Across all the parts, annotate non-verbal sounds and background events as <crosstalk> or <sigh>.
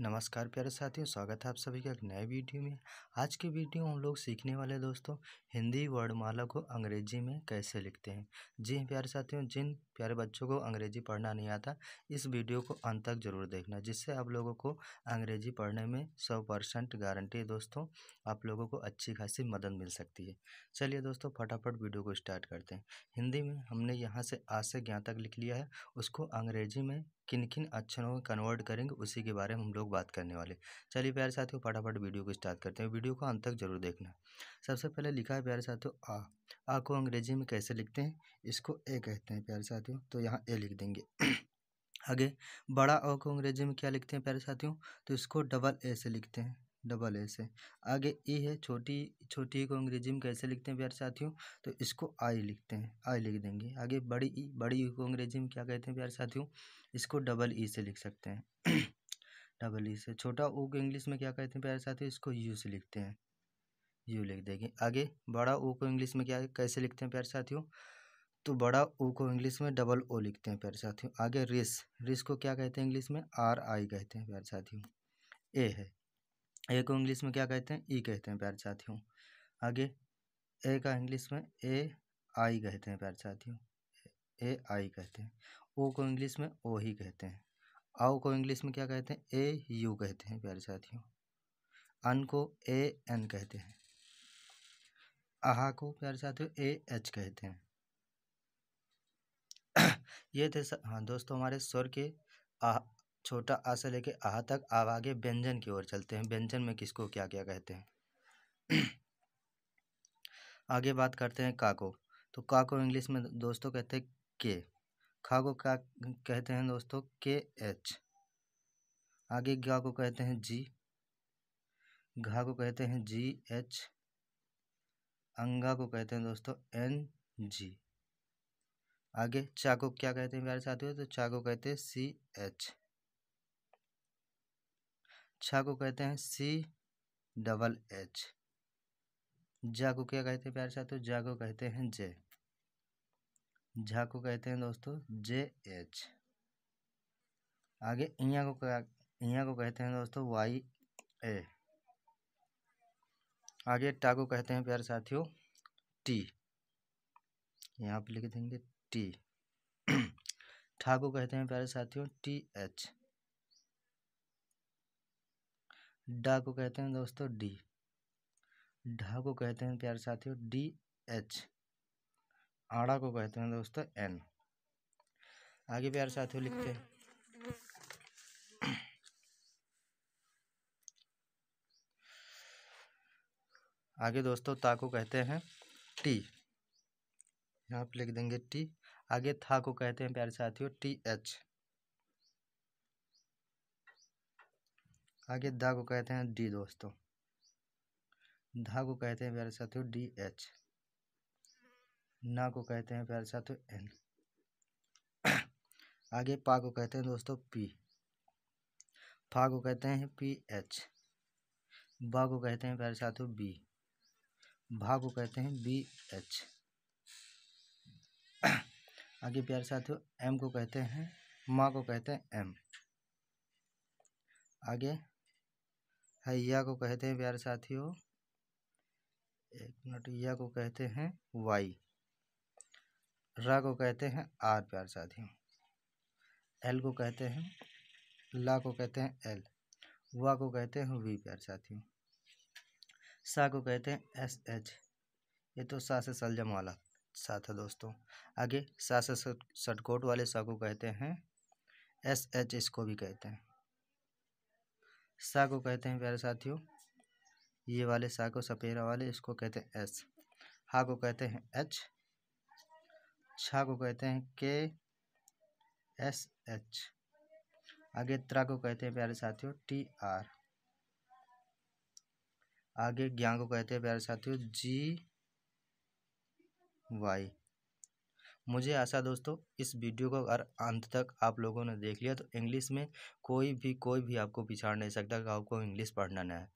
नमस्कार प्यारे साथियों स्वागत है आप सभी का एक नए वीडियो में आज के वीडियो हम लोग सीखने वाले दोस्तों हिंदी वर्डमाला को अंग्रेजी में कैसे लिखते हैं जी हाँ प्यारे साथियों जिन प्यारे बच्चों को अंग्रेजी पढ़ना नहीं आता इस वीडियो को अंत तक जरूर देखना जिससे आप लोगों को अंग्रेजी पढ़ने में सौ परसेंट गारंटी दोस्तों आप लोगों को अच्छी खासी मदद मिल सकती है चलिए दोस्तों फटाफट वीडियो को स्टार्ट करते हैं हिंदी में हमने यहाँ से आ से ज्ञा तक लिख लिया है उसको अंग्रेजी में किन किन अक्षरों में कन्वर्ट करेंगे उसी के बारे में हम लोग बात करने वाले चलिए प्यारे साथियों फटाफट वीडियो को स्टार्ट करते हैं वीडियो को अंत तक जरूर देखना सबसे पहले लिखा है प्यारे साथियों आ आ को अंग्रेजी में कैसे लिखते हैं इसको ए कहते हैं प्यारे साथियों तो यहाँ ए लिख देंगे <clears throat> आगे बड़ा अ को अंग्रेजी में क्या लिखते हैं प्यारे साथियों तो इसको डबल ए से लिखते हैं डबल एस है आगे ई e है छोटी छोटी ई e को अंग्रेजी में कैसे लिखते हैं प्यार साथियों तो इसको आई लिखते हैं आई लिख देंगे आगे बड़ी ई e, बड़ी ई को अंग्रेजी में क्या कहते हैं प्यार साथियों इसको डबल ई से लिख सकते हैं डबल <clears throat> ई से छोटा ओ को इंग्लिश में क्या कहते हैं प्यार साथियों इसको यू से लिखते हैं यू लिख देंगे आगे बड़ा ओ को इंग्लिश में क्या कैसे लिखते हैं प्यार साथियों तो बड़ा ओ को इंग्लिश में डबल ओ लिखते हैं प्यार साथियों आगे रिस रिस को क्या कहते हैं इंग्लिश में आर आई कहते हैं प्यार साथियों ए है ए को इंग्लिश में क्या कहते हैं ई कहते हैं प्यार साथियों आगे ए का इंग्लिश में ए आई कहते हैं प्यार साथियों ए आई कहते हैं ओ को इंग्लिश में ओ ही कहते हैं आओ को इंग्लिश में क्या कहते हैं ए यू कहते हैं प्यार साथियों अन को ए एन कहते हैं आहा को प्यार साथियों ए एच कहते हैं <coughs> ये थे हाँ दोस्तों हमारे स्वर के आ छोटा आ से लेके आ तक अब आगे व्यंजन की ओर चलते हैं व्यंजन में किसको क्या क्या कहते हैं <clears throat> आगे बात करते हैं का को तो का को इंग्लिश में दोस्तों कहते हैं के खा को क्या कहते हैं दोस्तों के एच आगे गा को कहते हैं जी घा को कहते हैं जी एच अंगा को कहते हैं दोस्तों एन जी आगे चा को क्या कहते हैं प्यारे साथियों तो चा को कहते हैं सी एच छा को कहते हैं सी डबल एच जा को क्या कहते हैं प्यारे साथियों जा को कहते हैं जे झा को कहते हैं दोस्तों जे एच आगे इया को इया को कहते हैं दोस्तों वाई ए आगे टा को कहते हैं प्यारे साथियों टी यहाँ पे लिख देंगे टी <clears throat> ठा को कहते हैं प्यारे साथियों टी एच डा को कहते हैं दोस्तों डी ढा को कहते हैं प्यारे साथियों डी एच आड़ा को कहते हैं दोस्तों एन आगे प्यारे साथियों लिखते हैं आगे दोस्तों ता को कहते हैं टी यहाँ पे लिख देंगे टी आगे था को कहते हैं प्यारे साथियों टी एच आगे धा को कहते हैं डी दोस्तों धा को कहते हैं प्यारे साथियों डी एच ना को कहते हैं प्यारे साथियों एन आगे पा को कहते हैं दोस्तों पी फा को कहते हैं पी एच बा को कहते हैं प्यारे साथियों बी भा को कहते हैं बी एच आगे प्यारे साथियों एम को कहते हैं माँ को कहते हैं एम आगे हैया को कहते हैं प्यारे साथियों एक मिनट या को कहते हैं वाई रा को कहते हैं आर प्यारे साथियों एल को कहते हैं ला को कहते हैं एल वा को कहते हैं वी प्यारे साथियों सा को कहते हैं एस एच ये तो सा से सलजम वाला सा था दोस्तों आगे सा से सटकोट वाले सा को कहते हैं एस एच इसको भी कहते हैं सा को कहते हैं प्यारे साथियों ये वाले सा को सपेरा वाले इसको कहते हैं एस हा को कहते हैं एच छा को कहते हैं के एस एच आगे त्रा को कहते हैं प्यारे साथियों टी आर आगे ज्ञान को कहते हैं प्यारे साथियों जी वाई मुझे आशा दोस्तों इस वीडियो को अगर अंत तक आप लोगों ने देख लिया तो इंग्लिश में कोई भी कोई भी आपको पिछाड़ नहीं सकता कि आपको इंग्लिश पढ़ना ना है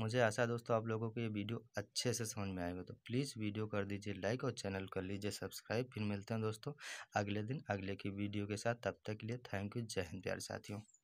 मुझे आशा दोस्तों आप लोगों को ये वीडियो अच्छे से समझ में आएगा तो प्लीज़ वीडियो कर दीजिए लाइक और चैनल कर लीजिए सब्सक्राइब फिर मिलते हैं दोस्तों अगले दिन अगले की वीडियो के साथ तब तक के लिए थैंक यू जय हिंद प्यार साथियों